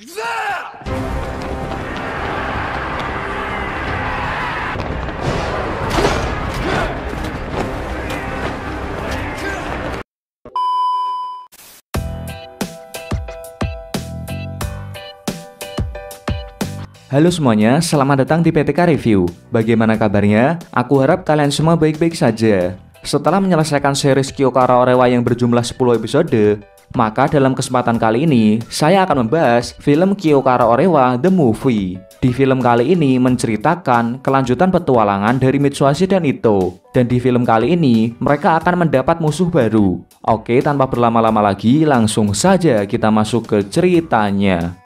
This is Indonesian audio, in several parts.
Halo semuanya, selamat datang di PTK Review. Bagaimana kabarnya? Aku harap kalian semua baik-baik saja. Setelah menyelesaikan series Kyokara Orewa yang berjumlah 10 episode, maka dalam kesempatan kali ini, saya akan membahas film Kiyokara Orewa The Movie. Di film kali ini menceritakan kelanjutan petualangan dari Mitsuhashi dan Ito. Dan di film kali ini, mereka akan mendapat musuh baru. Oke, tanpa berlama-lama lagi, langsung saja kita masuk ke ceritanya.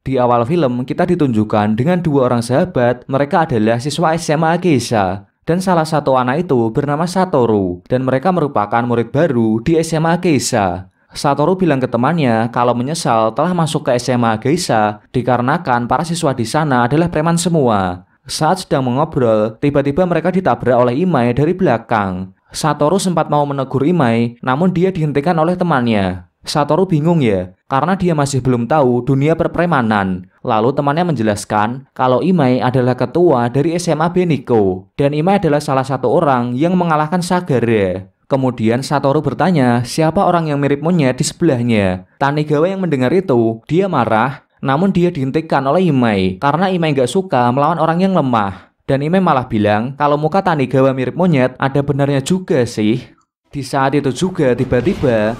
Di awal film, kita ditunjukkan dengan dua orang sahabat, mereka adalah siswa SMA Geisha, dan salah satu anak itu bernama Satoru dan mereka merupakan murid baru di SMA Geisha. Satoru bilang ke temannya kalau menyesal telah masuk ke SMA Geisha dikarenakan para siswa di sana adalah preman semua. Saat sedang mengobrol, tiba-tiba mereka ditabrak oleh Imai dari belakang. Satoru sempat mau menegur Imai, namun dia dihentikan oleh temannya. Satoru bingung ya, karena dia masih belum tahu dunia perpremanan. Lalu temannya menjelaskan kalau Imai adalah ketua dari SMA Beniko, dan Imai adalah salah satu orang yang mengalahkan Sagara. Ya. Kemudian Satoru bertanya siapa orang yang mirip monyet di sebelahnya. Tanigawa yang mendengar itu, dia marah, namun dia dihentikan oleh Imai, karena Imai nggak suka melawan orang yang lemah dan Imei malah bilang kalau muka Tanigawa mirip monyet ada benarnya juga sih. Di saat itu juga tiba-tiba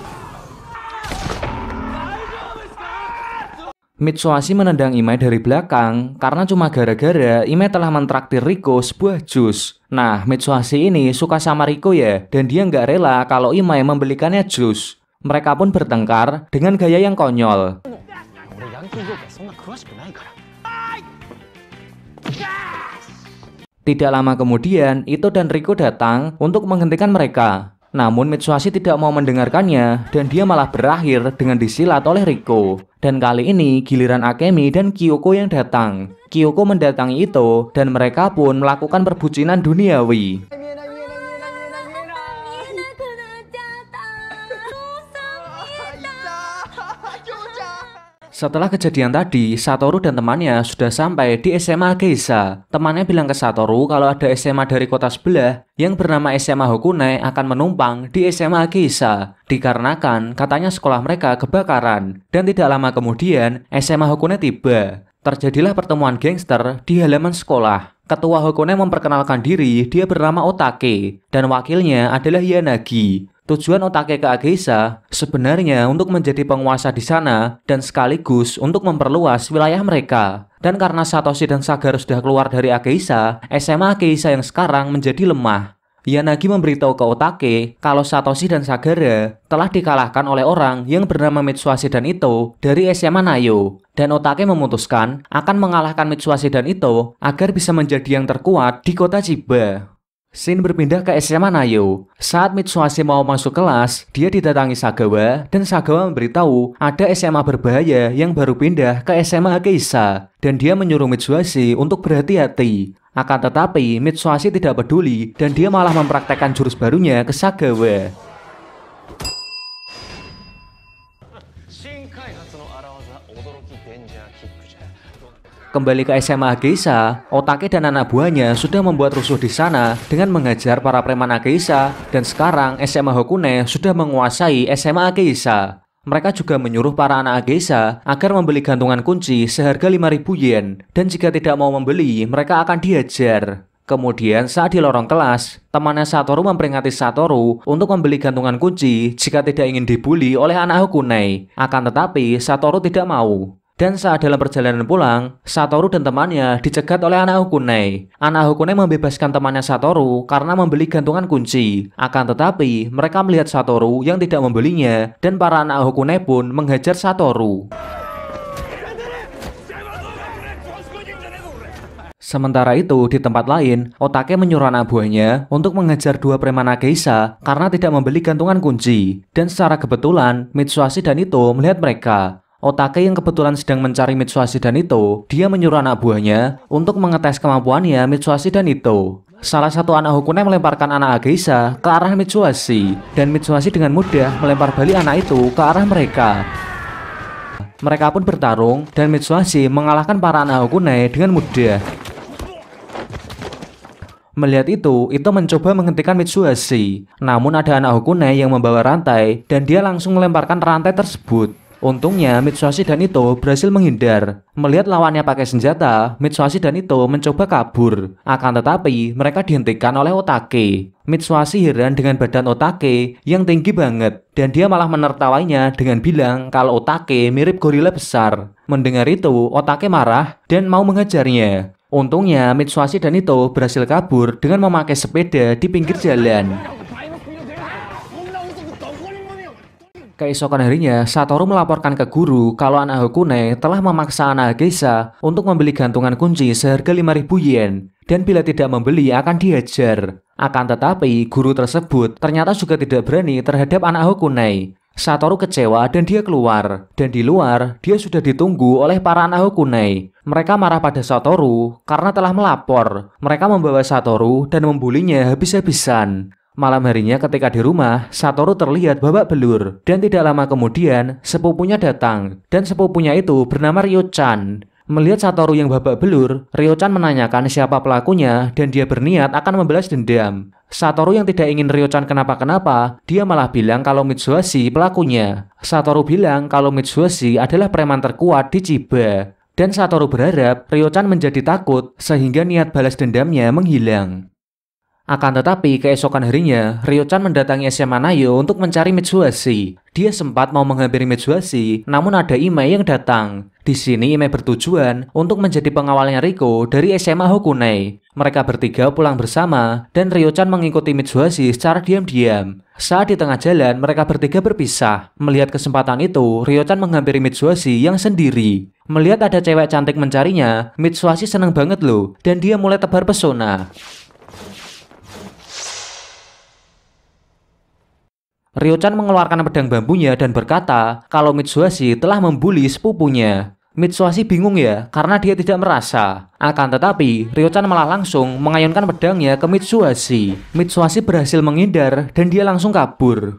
Mitsuhashi menendang Imai dari belakang karena cuma gara-gara Imai telah mentraktir Riko sebuah jus. Nah, Mitsuhashi ini suka sama Riko ya, dan dia nggak rela kalau Imai membelikannya jus. Mereka pun bertengkar dengan gaya yang konyol. Tidak lama kemudian, Ito dan Riko datang untuk menghentikan mereka. Namun Mitsuhashi tidak mau mendengarkannya dan dia malah berakhir dengan disilat oleh Riko. Dan kali ini giliran Akemi dan Kyoko yang datang. Kyoko mendatangi Ito dan mereka pun melakukan perbucinan duniawi. Setelah kejadian tadi, Satoru dan temannya sudah sampai di SMA Geisha. Temannya bilang ke Satoru kalau ada SMA dari kota sebelah yang bernama SMA Hokune akan menumpang di SMA Geisha. Dikarenakan katanya sekolah mereka kebakaran. Dan tidak lama kemudian, SMA Hokune tiba. Terjadilah pertemuan gangster di halaman sekolah. Ketua Hokune memperkenalkan diri, dia bernama Otake, dan wakilnya adalah Yanagi. Tujuan Otake ke Ageisa sebenarnya untuk menjadi penguasa di sana dan sekaligus untuk memperluas wilayah mereka. Dan karena Satoshi dan Sagar sudah keluar dari Ageisa, SMA Ageisa yang sekarang menjadi lemah. Yanagi memberitahu ke Otake kalau Satoshi dan Sagara telah dikalahkan oleh orang yang bernama Mitsuhashi dan Ito dari SMA Nayo. Dan Otake memutuskan akan mengalahkan Mitsuhashi dan Ito agar bisa menjadi yang terkuat di kota Chiba. Shin berpindah ke SMA Nayo. Saat Mitsuhashi mau masuk kelas, dia didatangi Sagawa dan Sagawa memberitahu ada SMA berbahaya yang baru pindah ke SMA Keisa dan dia menyuruh Mitsuhashi untuk berhati-hati. Akan tetapi, Mitsuhashi tidak peduli dan dia malah mempraktekkan jurus barunya ke Sagawa. Kembali ke SMA Ageisa, Otake dan anak buahnya sudah membuat rusuh di sana dengan mengajar para preman Ageisa dan sekarang SMA Hokune sudah menguasai SMA Ageisa. Mereka juga menyuruh para anak Ageisa agar membeli gantungan kunci seharga 5000 yen dan jika tidak mau membeli, mereka akan dihajar. Kemudian saat di lorong kelas, temannya Satoru memperingati Satoru untuk membeli gantungan kunci jika tidak ingin dibully oleh anak Hokune. Akan tetapi, Satoru tidak mau. Dan saat dalam perjalanan pulang, Satoru dan temannya dicegat oleh anak Hukune. Anak Hukune membebaskan temannya Satoru karena membeli gantungan kunci. Akan tetapi, mereka melihat Satoru yang tidak membelinya dan para anak Hukune pun menghajar Satoru. Sementara itu, di tempat lain, Otake menyuruh anak buahnya untuk mengejar dua preman Ageisa karena tidak membeli gantungan kunci. Dan secara kebetulan, Mitsuhashi dan Ito melihat mereka. Otake yang kebetulan sedang mencari Mitsuhashi dan Ito, dia menyuruh anak buahnya untuk mengetes kemampuannya Mitsuhashi dan Ito. Salah satu anak hokune melemparkan anak Ageisa ke arah Mitsuhashi, dan Mitsuhashi dengan mudah melempar balik anak itu ke arah mereka. Mereka pun bertarung, dan Mitsuhashi mengalahkan para anak hokune dengan mudah. Melihat itu, itu mencoba menghentikan Mitsuhashi. Namun ada anak hokune yang membawa rantai dan dia langsung melemparkan rantai tersebut. Untungnya Mitsuhashi dan Ito berhasil menghindar. Melihat lawannya pakai senjata, Mitsuhashi dan Ito mencoba kabur. Akan tetapi, mereka dihentikan oleh Otake. Mitsuhashi heran dengan badan Otake yang tinggi banget dan dia malah menertawainya dengan bilang kalau Otake mirip gorila besar. Mendengar itu, Otake marah dan mau mengejarnya. Untungnya Mitsuhashi dan Ito berhasil kabur dengan memakai sepeda di pinggir jalan. Keesokan harinya, Satoru melaporkan ke guru kalau anak Hokune telah memaksa anak Geisha untuk membeli gantungan kunci seharga 5000 yen dan bila tidak membeli akan dihajar. Akan tetapi, guru tersebut ternyata juga tidak berani terhadap anak Hokune. Satoru kecewa dan dia keluar. Dan di luar, dia sudah ditunggu oleh para anak Hokune. Mereka marah pada Satoru karena telah melapor. Mereka membawa Satoru dan membulinya habis-habisan. Malam harinya ketika di rumah, Satoru terlihat babak belur dan tidak lama kemudian sepupunya datang dan sepupunya itu bernama Ryo-chan. Melihat Satoru yang babak belur, Ryo-chan menanyakan siapa pelakunya dan dia berniat akan membalas dendam. Satoru yang tidak ingin Ryo-chan kenapa-kenapa, dia malah bilang kalau Mitsuhashi pelakunya. Satoru bilang kalau Mitsuhashi adalah preman terkuat di Chiba. Dan Satoru berharap Ryo-chan menjadi takut sehingga niat balas dendamnya menghilang. Akan tetapi, keesokan harinya, Ryo-chan mendatangi SMA Nayo untuk mencari Mitsuhashi. Dia sempat mau menghampiri Mitsuhashi, namun ada Imei yang datang. Di sini Imei bertujuan untuk menjadi pengawalnya Riko dari SMA Hokunai. Mereka bertiga pulang bersama, dan Ryo-chan mengikuti Mitsuhashi secara diam-diam. Saat di tengah jalan, mereka bertiga berpisah. Melihat kesempatan itu, Ryo-chan menghampiri Mitsuhashi yang sendiri. Melihat ada cewek cantik mencarinya, Mitsuhashi seneng banget loh, dan dia mulai tebar pesona. Ryo-chan mengeluarkan pedang bambunya dan berkata kalau Mitsuhashi telah membuli sepupunya. Mitsuhashi bingung ya karena dia tidak merasa. Akan tetapi, Ryo-chan malah langsung mengayunkan pedangnya ke Mitsuhashi. Mitsuhashi berhasil menghindar dan dia langsung kabur.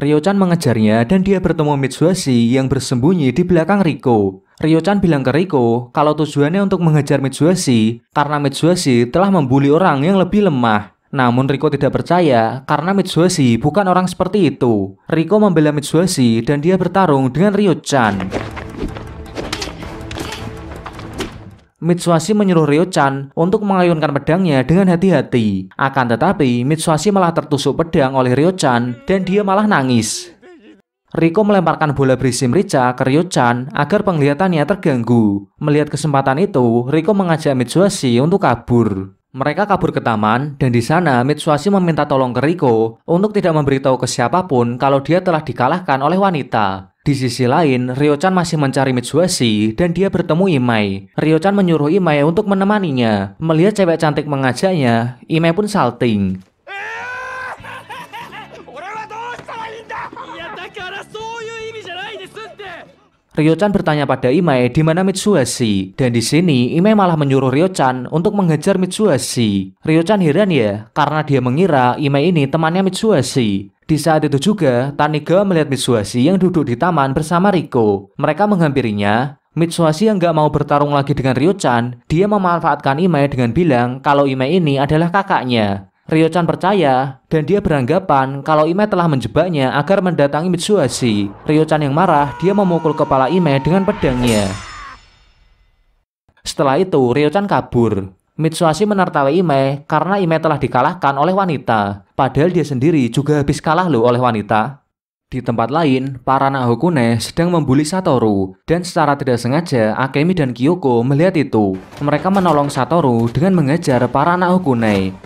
Ryo-chan mengejarnya dan dia bertemu Mitsuhashi yang bersembunyi di belakang Riko. Ryo-chan bilang ke Riko kalau tujuannya untuk mengejar Mitsuhashi karena Mitsuhashi telah membuli orang yang lebih lemah. Namun Riko tidak percaya karena Mitsuhashi bukan orang seperti itu. Riko membela Mitsuhashi dan dia bertarung dengan Ryo-chan. Mitsuhashi menyuruh Ryo-chan untuk mengayunkan pedangnya dengan hati-hati. Akan tetapi, Mitsuhashi malah tertusuk pedang oleh Ryo-chan dan dia malah nangis. Riko melemparkan bola berisi merica ke Ryo-chan agar penglihatannya terganggu. Melihat kesempatan itu, Riko mengajak Mitsuhashi untuk kabur. Mereka kabur ke taman dan di sana Mitsuhashi meminta tolong ke Riko untuk tidak memberitahu ke siapapun kalau dia telah dikalahkan oleh wanita. Di sisi lain, Ryo-chan masih mencari Mitsuhashi dan dia bertemu Imai. Ryo-chan menyuruh Imai untuk menemaninya. Melihat cewek cantik mengajaknya, Imai pun salting. Rio chan bertanya pada Imei di mana Mitsuhashi, dan di sini Imei malah menyuruh Rio chan untuk mengejar Mitsuhashi. Rio chan heran ya, karena dia mengira Imei ini temannya Mitsuhashi. Di saat itu juga, Taniga melihat Mitsuhashi yang duduk di taman bersama Riko. Mereka menghampirinya, Mitsuhashi yang gak mau bertarung lagi dengan Rio chan dia memanfaatkan Imei dengan bilang kalau Imei ini adalah kakaknya. Ryo-chan percaya dan dia beranggapan kalau Ime telah menjebaknya agar mendatangi Mitsuhashi. Ryo-chan yang marah, dia memukul kepala Ime dengan pedangnya. Setelah itu, Ryo-chan kabur. Mitsuhashi menertawai Ime karena Ime telah dikalahkan oleh wanita. Padahal dia sendiri juga habis kalah loh oleh wanita. Di tempat lain, para Nahokune sedang membuli Satoru, dan secara tidak sengaja Akemi dan Kyoko melihat itu. Mereka menolong Satoru dengan mengejar para Nahokune.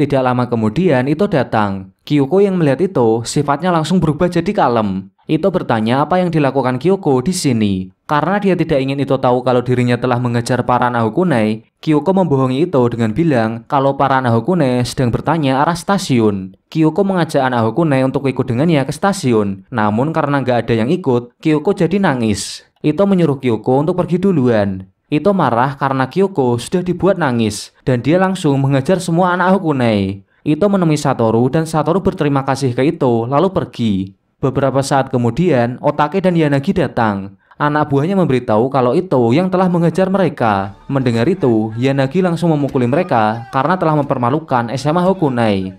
Tidak lama kemudian itu datang. Kyoko yang melihat itu sifatnya langsung berubah jadi kalem. Ito bertanya apa yang dilakukan Kyoko di sini. Karena dia tidak ingin Ito tahu kalau dirinya telah mengejar para Nahokunai, Kyoko membohongi Ito dengan bilang kalau para Nahokunai sedang bertanya arah stasiun. Kyoko mengajak Nahokunai untuk ikut dengannya ke stasiun. Namun karena nggak ada yang ikut, Kyoko jadi nangis. Ito menyuruh Kyoko untuk pergi duluan. Ito marah karena Kyoko sudah dibuat nangis dan dia langsung mengejar semua anak Hokunai. Ito menemui Satoru dan Satoru berterima kasih ke Ito lalu pergi. Beberapa saat kemudian, Otake dan Yanagi datang. Anak buahnya memberitahu kalau Ito yang telah mengejar mereka. Mendengar itu, Yanagi langsung memukuli mereka karena telah mempermalukan SMA Hokunai.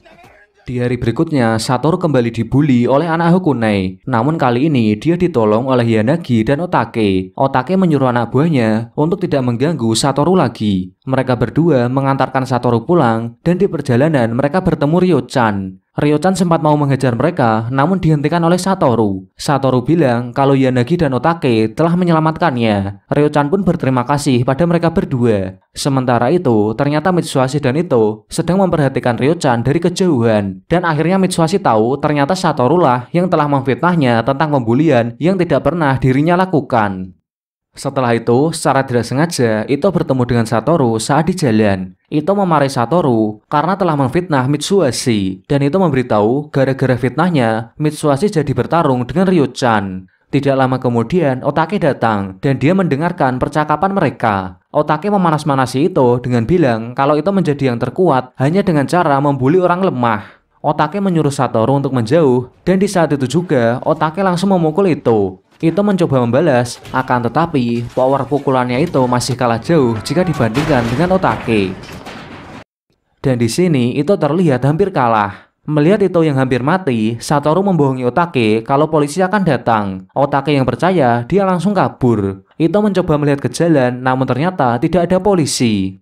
Di hari berikutnya, Satoru kembali dibully oleh anak Hokunai. Namun kali ini, dia ditolong oleh Yanagi dan Otake. Otake menyuruh anak buahnya untuk tidak mengganggu Satoru lagi. Mereka berdua mengantarkan Satoru pulang, dan di perjalanan mereka bertemu Ryo-chan. Rio chan sempat mau mengejar mereka, namun dihentikan oleh Satoru. Satoru bilang kalau Yanagi dan Otake telah menyelamatkannya. Rio chan pun berterima kasih pada mereka berdua. Sementara itu, ternyata Mitsuhashi dan Ito sedang memperhatikan Rio chan dari kejauhan. Dan akhirnya Mitsuhashi tahu ternyata Satoru lah yang telah memfitnahnya tentang pembulian yang tidak pernah dirinya lakukan. Setelah itu, secara tidak sengaja, Ito bertemu dengan Satoru saat di jalan. Ito memarahi Satoru karena telah memfitnah Mitsuhashi, dan itu memberitahu gara-gara fitnahnya, Mitsuhashi jadi bertarung dengan Ryo-chan. Tidak lama kemudian, Otake datang dan dia mendengarkan percakapan mereka. Otake memanas-manasi Ito dengan bilang kalau Ito menjadi yang terkuat hanya dengan cara membuli orang lemah. Otake menyuruh Satoru untuk menjauh dan di saat itu juga Otake langsung memukul Ito itu mencoba membalas, akan tetapi power pukulannya itu masih kalah jauh jika dibandingkan dengan Otake. Dan di sini itu terlihat hampir kalah. Melihat itu yang hampir mati, Satoru membohongi Otake kalau polisi akan datang. Otake yang percaya, dia langsung kabur. Itu mencoba melihat ke jalan, namun ternyata tidak ada polisi.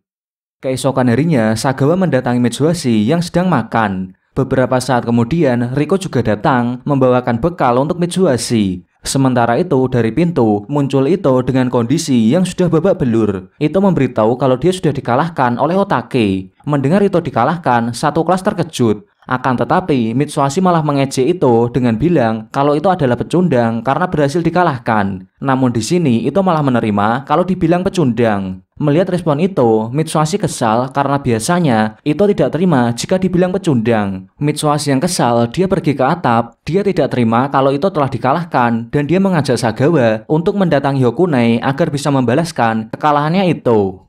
Keesokan harinya, Sagawa mendatangi Mitsuhashi yang sedang makan. Beberapa saat kemudian, Riko juga datang membawakan bekal untuk Mitsuhashi. Sementara itu, dari pintu muncul itu dengan kondisi yang sudah babak belur. Itu memberitahu kalau dia sudah dikalahkan oleh Otake. Mendengar itu dikalahkan, satu kelas terkejut. Akan tetapi, Mitsuhashi malah mengejek itu dengan bilang kalau itu adalah pecundang karena berhasil dikalahkan. Namun di sini, itu malah menerima kalau dibilang pecundang. Melihat respon itu, Mitsuhashi kesal karena biasanya itu tidak terima jika dibilang pecundang. Mitsuhashi yang kesal, dia pergi ke atap, dia tidak terima kalau itu telah dikalahkan dan dia mengajak Sagawa untuk mendatangi Hokunai agar bisa membalaskan kekalahannya itu.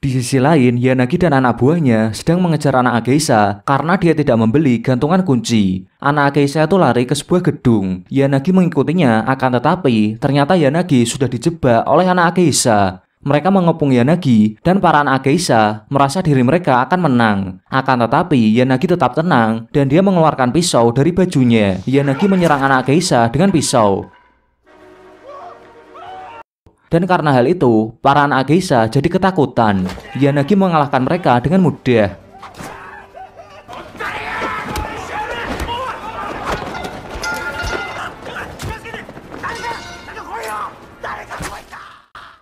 Di sisi lain, Yanagi dan anak buahnya sedang mengejar anak Akeisa karena dia tidak membeli gantungan kunci. Anak Akeisa itu lari ke sebuah gedung. Yanagi mengikutinya, akan tetapi ternyata Yanagi sudah dijebak oleh anak Akeisa. Mereka mengepung Yanagi dan para anak Akeisa merasa diri mereka akan menang. Akan tetapi Yanagi tetap tenang dan dia mengeluarkan pisau dari bajunya. Yanagi menyerang anak Akeisa dengan pisau. Dan karena hal itu, para anak Geisha jadi ketakutan. Yanagi mengalahkan mereka dengan mudah.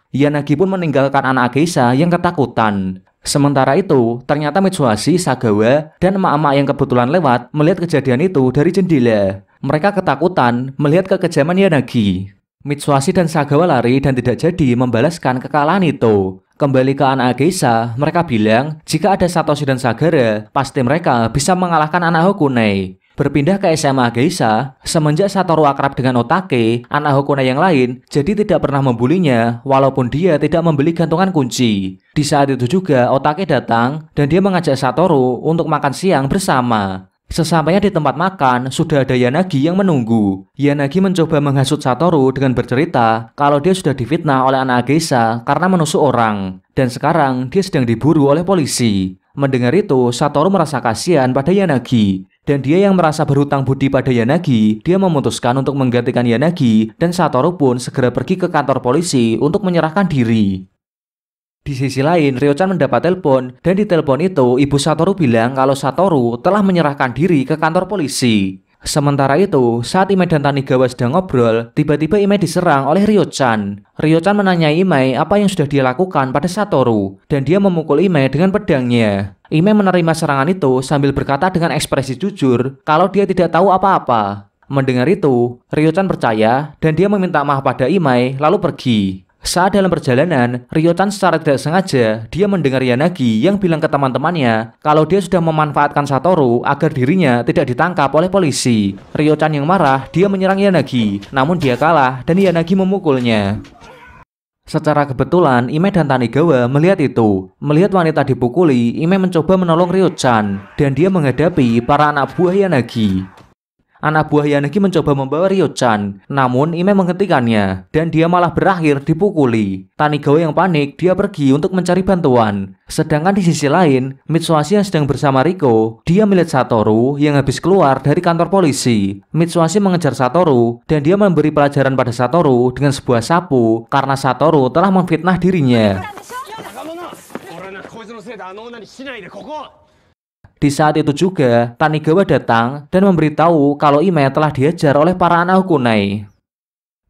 Yanagi pun meninggalkan anak Geisha yang ketakutan. Sementara itu, ternyata Mitsuhashi, Sagawa, dan emak-emak yang kebetulan lewat melihat kejadian itu dari jendela. Mereka ketakutan melihat kekejaman Yanagi. Mitsuhashi dan Sagawa lari dan tidak jadi membalaskan kekalahan itu. Kembali ke anak Geisha, mereka bilang jika ada Satoshi dan Sagara, pasti mereka bisa mengalahkan anak Hokune. Berpindah ke SMA Geisha, semenjak Satoru akrab dengan Otake, anak Hokune yang lain jadi tidak pernah membulinya walaupun dia tidak membeli gantungan kunci. Di saat itu juga Otake datang dan dia mengajak Satoru untuk makan siang bersama. Sesampainya di tempat makan, sudah ada Yanagi yang menunggu. Yanagi mencoba menghasut Satoru dengan bercerita kalau dia sudah difitnah oleh anak Agesa karena menusuk orang. Dan sekarang dia sedang diburu oleh polisi. Mendengar itu, Satoru merasa kasihan pada Yanagi. Dan dia yang merasa berhutang budi pada Yanagi, dia memutuskan untuk menggantikan Yanagi dan Satoru pun segera pergi ke kantor polisi untuk menyerahkan diri. Di sisi lain, ryo mendapat telepon dan di telepon itu ibu Satoru bilang kalau Satoru telah menyerahkan diri ke kantor polisi. Sementara itu, saat Imei dan Tanigawa sedang ngobrol, tiba-tiba Imei diserang oleh Ryo-chan. menanyai Imei apa yang sudah dia lakukan pada Satoru, dan dia memukul Imei dengan pedangnya. Imei menerima serangan itu sambil berkata dengan ekspresi jujur kalau dia tidak tahu apa-apa. Mendengar itu, ryo percaya dan dia meminta maaf pada Imei lalu pergi. Saat dalam perjalanan, Ryotan secara tidak sengaja dia mendengar Yanagi yang bilang ke teman-temannya kalau dia sudah memanfaatkan Satoru agar dirinya tidak ditangkap oleh polisi. Ryotan yang marah, dia menyerang Yanagi, namun dia kalah dan Yanagi memukulnya. Secara kebetulan, Ime dan Tanigawa melihat itu. Melihat wanita dipukuli, Ime mencoba menolong Ryo-chan, dan dia menghadapi para anak buah Yanagi. Anak buah Yanagi mencoba membawa Ryo-chan, namun Ime menghentikannya, dan dia malah berakhir dipukuli. Tanigawa yang panik, dia pergi untuk mencari bantuan. Sedangkan di sisi lain, Mitsuhashi yang sedang bersama Riko, dia melihat Satoru yang habis keluar dari kantor polisi. Mitsuhashi mengejar Satoru, dan dia memberi pelajaran pada Satoru dengan sebuah sapu karena Satoru telah memfitnah dirinya. Di saat itu juga, Tanigawa datang dan memberitahu kalau Imae telah diajar oleh para anak kunai.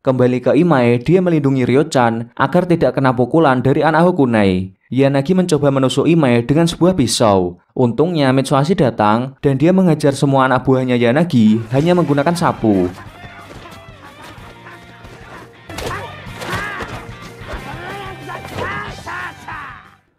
Kembali ke Imae, dia melindungi ryo agar tidak kena pukulan dari anak kunai. Yanagi mencoba menusuk Imae dengan sebuah pisau. Untungnya Mitsuhashi datang dan dia mengajar semua anak buahnya Yanagi hanya menggunakan sapu.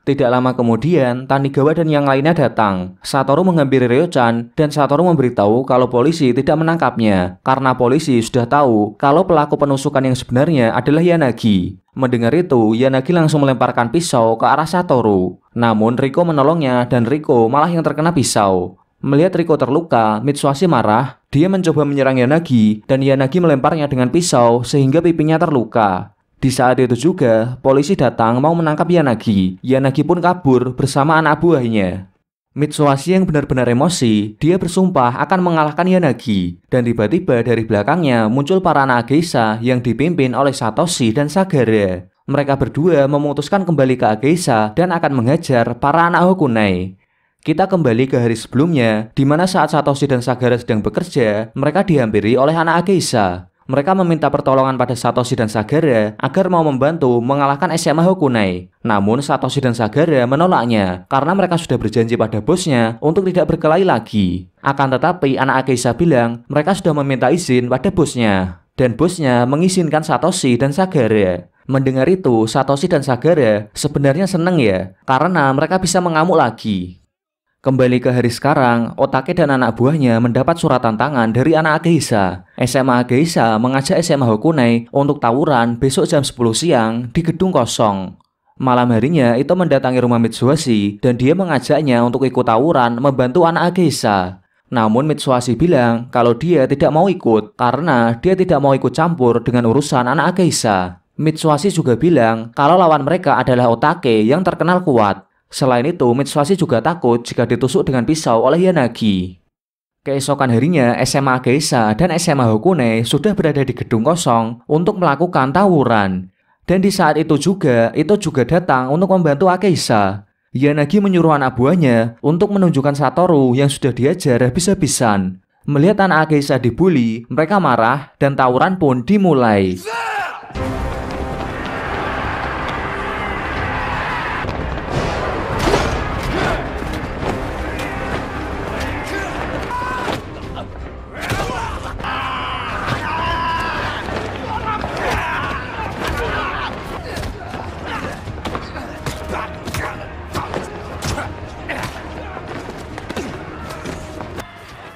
Tidak lama kemudian, Tanigawa dan yang lainnya datang. Satoru menghampiri ryo dan Satoru memberitahu kalau polisi tidak menangkapnya karena polisi sudah tahu kalau pelaku penusukan yang sebenarnya adalah Yanagi. Mendengar itu, Yanagi langsung melemparkan pisau ke arah Satoru. Namun Riko menolongnya dan Riko malah yang terkena pisau. Melihat Riko terluka, Mitsuhashi marah. Dia mencoba menyerang Yanagi dan Yanagi melemparnya dengan pisau sehingga pipinya terluka. Di saat itu juga, polisi datang mau menangkap Yanagi. Yanagi pun kabur bersama anak buahnya. Mitsuhashi yang benar-benar emosi, dia bersumpah akan mengalahkan Yanagi. Dan tiba-tiba dari belakangnya muncul para anak Ageisa yang dipimpin oleh Satoshi dan Sagara. Mereka berdua memutuskan kembali ke Ageisa dan akan mengejar para anak Hokunai. Kita kembali ke hari sebelumnya, di mana saat Satoshi dan Sagara sedang bekerja, mereka dihampiri oleh anak Ageisa. Mereka meminta pertolongan pada Satoshi dan Sagara agar mau membantu mengalahkan SMA Hokunai. Namun Satoshi dan Sagara menolaknya karena mereka sudah berjanji pada bosnya untuk tidak berkelahi lagi. Akan tetapi anak Akeisa bilang mereka sudah meminta izin pada bosnya. Dan bosnya mengizinkan Satoshi dan Sagara. Mendengar itu, Satoshi dan Sagara sebenarnya senang ya, karena mereka bisa mengamuk lagi. Kembali ke hari sekarang, Otake dan anak buahnya mendapat surat tantangan dari anak Ageisa. SMA Ageisa mengajak SMA Hokunai untuk tawuran besok jam 10 siang di gedung kosong. Malam harinya, itu mendatangi rumah Mitsuhashi dan dia mengajaknya untuk ikut tawuran membantu anak Ageisa. Namun Mitsuhashi bilang kalau dia tidak mau ikut karena dia tidak mau ikut campur dengan urusan anak Ageisa. Mitsuhashi juga bilang kalau lawan mereka adalah Otake yang terkenal kuat. Selain itu, Mitsuhashi juga takut jika ditusuk dengan pisau oleh Yanagi. Keesokan harinya, SMA Geisha dan SMA Hokune sudah berada di gedung kosong untuk melakukan tawuran. Dan di saat itu juga, itu juga datang untuk membantu Akeisa. Yanagi menyuruh anak buahnya untuk menunjukkan Satoru yang sudah diajar habis-habisan. Melihat anak Akeisa dibully, mereka marah dan tawuran pun dimulai.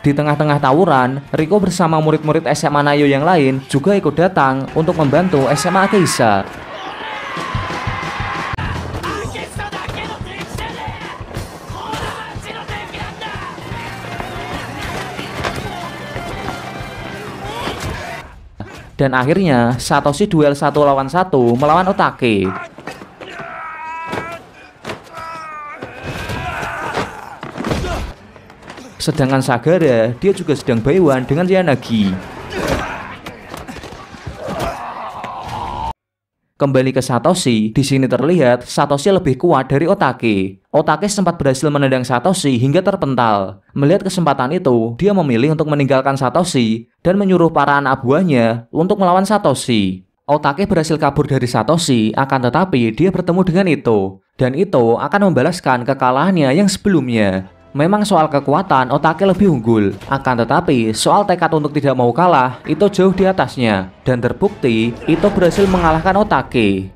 Di tengah-tengah tawuran, Riko bersama murid-murid SMA Nayo yang lain juga ikut datang untuk membantu SMA Keisa. Dan akhirnya, Satoshi duel satu lawan satu melawan Otake. Sedangkan Sagara, dia juga sedang bayuan dengan Yanagi. Kembali ke Satoshi, di sini terlihat Satoshi lebih kuat dari Otake. Otake sempat berhasil menendang Satoshi hingga terpental. Melihat kesempatan itu, dia memilih untuk meninggalkan Satoshi dan menyuruh para anak buahnya untuk melawan Satoshi. Otake berhasil kabur dari Satoshi, akan tetapi dia bertemu dengan Ito, dan Ito akan membalaskan kekalahannya yang sebelumnya. Memang soal kekuatan otaknya lebih unggul, akan tetapi soal tekad untuk tidak mau kalah itu jauh di atasnya dan terbukti itu berhasil mengalahkan Otake.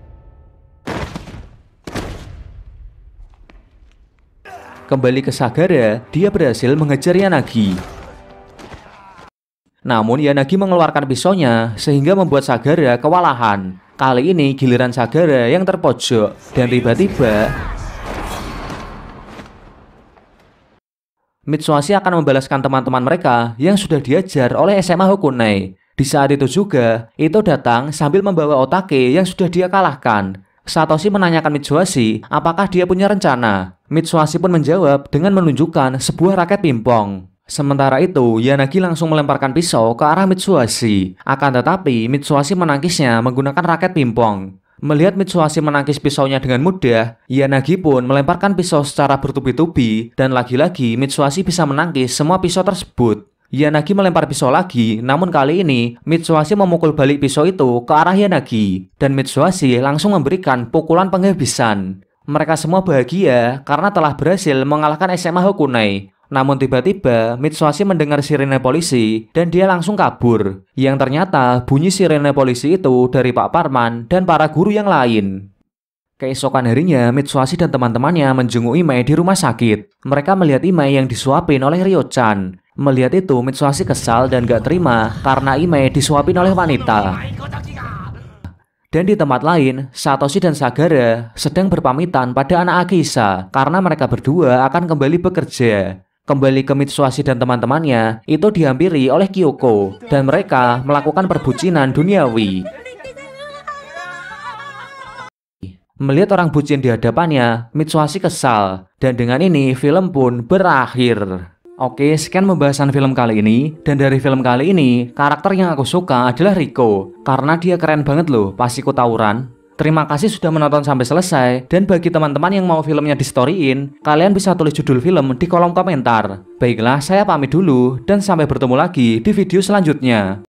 Kembali ke Sagara, dia berhasil mengejar Yanagi. Namun Yanagi mengeluarkan pisaunya sehingga membuat Sagara kewalahan. Kali ini giliran Sagara yang terpojok dan tiba-tiba Mitsuhashi akan membalaskan teman-teman mereka yang sudah diajar oleh SMA Hokunai. Di saat itu juga, itu datang sambil membawa Otake yang sudah dia kalahkan. Satoshi menanyakan Mitsuhashi apakah dia punya rencana. Mitsuhashi pun menjawab dengan menunjukkan sebuah raket pingpong. Sementara itu, Yanagi langsung melemparkan pisau ke arah Mitsuhashi. Akan tetapi, Mitsuhashi menangkisnya menggunakan raket pingpong. Melihat Mitsuhashi menangkis pisaunya dengan mudah, Yanagi pun melemparkan pisau secara bertubi-tubi dan lagi-lagi Mitsuhashi bisa menangkis semua pisau tersebut. Yanagi melempar pisau lagi, namun kali ini Mitsuhashi memukul balik pisau itu ke arah Yanagi dan Mitsuhashi langsung memberikan pukulan penghabisan. Mereka semua bahagia karena telah berhasil mengalahkan SMA Hokunai namun tiba-tiba Mitsuhashi mendengar sirene polisi dan dia langsung kabur. Yang ternyata bunyi sirene polisi itu dari Pak Parman dan para guru yang lain. Keesokan harinya, Mitsuhashi dan teman-temannya menjenguk Imei di rumah sakit. Mereka melihat Imei yang disuapin oleh Ryo-chan. Melihat itu, Mitsuhashi kesal dan gak terima karena Imei disuapin oleh wanita. Dan di tempat lain, Satoshi dan Sagara sedang berpamitan pada anak Akisa karena mereka berdua akan kembali bekerja. Kembali ke Mitsuhashi dan teman-temannya itu dihampiri oleh Kyoko dan mereka melakukan perbucinan duniawi. Melihat orang bucin di hadapannya, Mitsuhashi kesal dan dengan ini film pun berakhir. Oke, sekian pembahasan film kali ini. Dan dari film kali ini, karakter yang aku suka adalah riko Karena dia keren banget loh, pas ikut tawuran. Terima kasih sudah menonton sampai selesai dan bagi teman-teman yang mau filmnya di-story-in, kalian bisa tulis judul film di kolom komentar. Baiklah, saya pamit dulu dan sampai bertemu lagi di video selanjutnya.